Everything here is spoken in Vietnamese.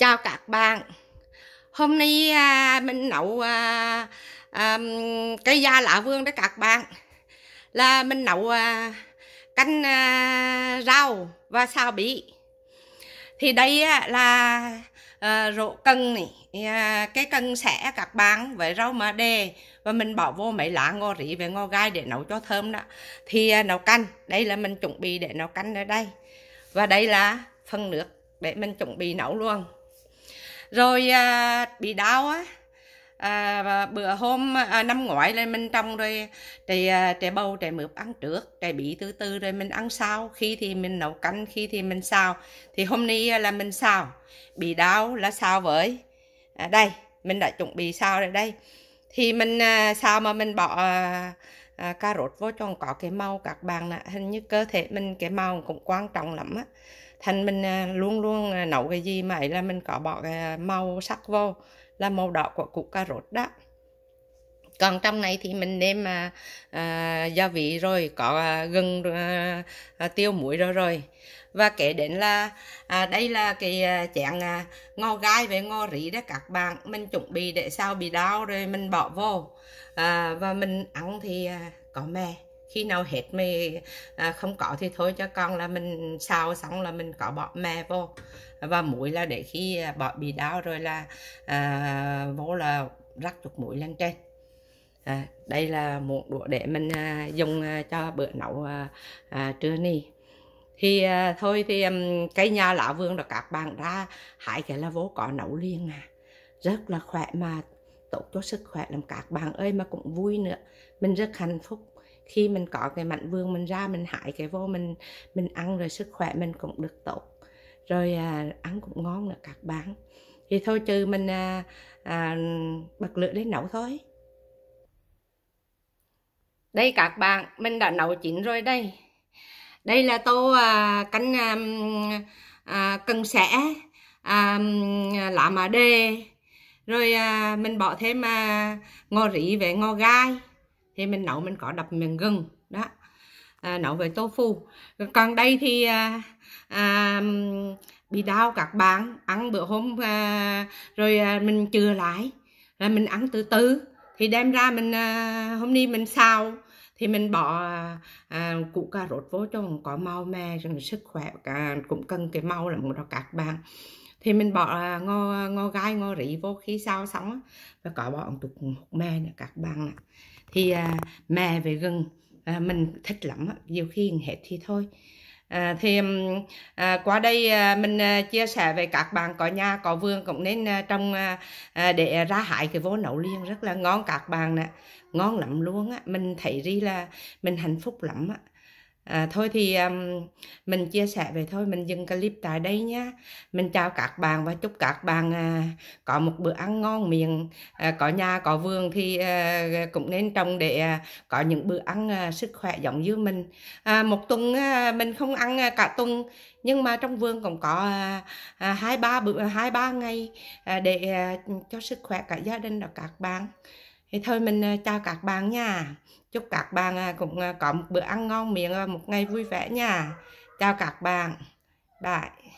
chào các bạn hôm nay à, mình nấu à, à, cây da lá vương đó các bạn là mình nấu à, canh à, rau và xào bí thì đây à, là à, rộ cần này à, cái cần xẻ các bạn với rau mà đề và mình bỏ vô mấy lá ngò rỉ về ngò gai để nấu cho thơm đó thì à, nấu canh đây là mình chuẩn bị để nấu canh ở đây và đây là phần nước để mình chuẩn bị nấu luôn rồi à, bị đau á à, bữa hôm à, năm ngoái lên mình trong rồi trẻ à, trẻ bầu trẻ mướp ăn trước trẻ bị từ từ rồi mình ăn sau khi thì mình nấu canh khi thì mình xào thì hôm nay à, là mình xào bị đau là sao với à, đây mình đã chuẩn bị xào rồi đây thì mình à, xào mà mình bỏ à, à, cà rốt vô trong có cái màu các bạn là hình như cơ thể mình cái màu cũng quan trọng lắm á thành mình à, luôn luôn à, nấu cái gì mà ấy là mình có bỏ cái màu sắc vô là màu đỏ của củ cà rốt đó còn trong này thì mình nêm à, à gia vị rồi có à, gừng à, à, tiêu muối rồi rồi và kể đến là à, đây là cái à, chén à, ngò gai với ngò rỉ đó các bạn mình chuẩn bị để sao bị đau rồi mình bỏ vô à, và mình ăn thì à, có mè khi nào hết mày à, không có thì thôi cho con là mình xào xong là mình có bỏ mè vô và muối là để khi bỏ bị đau rồi là à, vô là rắc chút muối lên trên à, đây là một đũa để mình à, dùng à, cho bữa nấu à, à, trưa ni thì à, thôi thì um, cây nhà lá vương là các bạn ra hãy cái là vô có nấu liền à rất là khỏe mà tốt cho sức khỏe làm các bạn ơi mà cũng vui nữa mình rất hạnh phúc khi mình có cái mảnh vườn mình ra mình hại cái vô mình mình ăn rồi sức khỏe mình cũng được tốt rồi à, ăn cũng ngon nữa các bạn thì thôi trừ mình à, à, bật lửa để nấu thôi đây các bạn mình đã nấu chín rồi đây đây là tô à, canh à, à, cần sẻ à, lá mà đề rồi à, mình bỏ thêm à, ngò rỉ về ngò gai thì mình nấu mình có đập miếng gừng đó à, nấu với tofu còn đây thì à, à, bị đau các bạn ăn bữa hôm à, rồi à, mình chừa lại là mình ăn từ từ thì đem ra mình à, hôm nay mình xào thì mình bỏ à, củ cà rốt vô cho có màu mè rồi sức khỏe cả, cũng cần cái màu lắm đó các bạn thì mình bỏ à, ngò ngò gai ngò rỉ vô khi sao xong á và có bỏ tục hột me nè các bạn ạ thì à, mè về gừng à, mình thích lắm á nhiều khi hết thì thôi À, thì à, qua đây à, mình à, chia sẻ với các bạn có nhà có vườn cũng nên à, trong à, à, để ra hại cái vô nấu liên rất là ngon các bạn nè ngon lắm luôn á mình thấy ri là mình hạnh phúc lắm á À, thôi thì um, mình chia sẻ về thôi mình dừng clip tại đây nhé mình chào các bạn và chúc các bạn à, có một bữa ăn ngon miệng à, có nhà có vườn thì à, cũng nên trồng để à, có những bữa ăn à, sức khỏe giống như mình à, một tuần à, mình không ăn à, cả tuần nhưng mà trong vườn cũng có à, à, hai ba bữa hai ba ngày à, để à, cho sức khỏe cả gia đình và các bạn thì thôi mình ờ, chào các bạn nha chúc các bạn ờ, cũng ờ, có một bữa ăn ngon miệng một ngày vui vẻ nha chào các bạn bye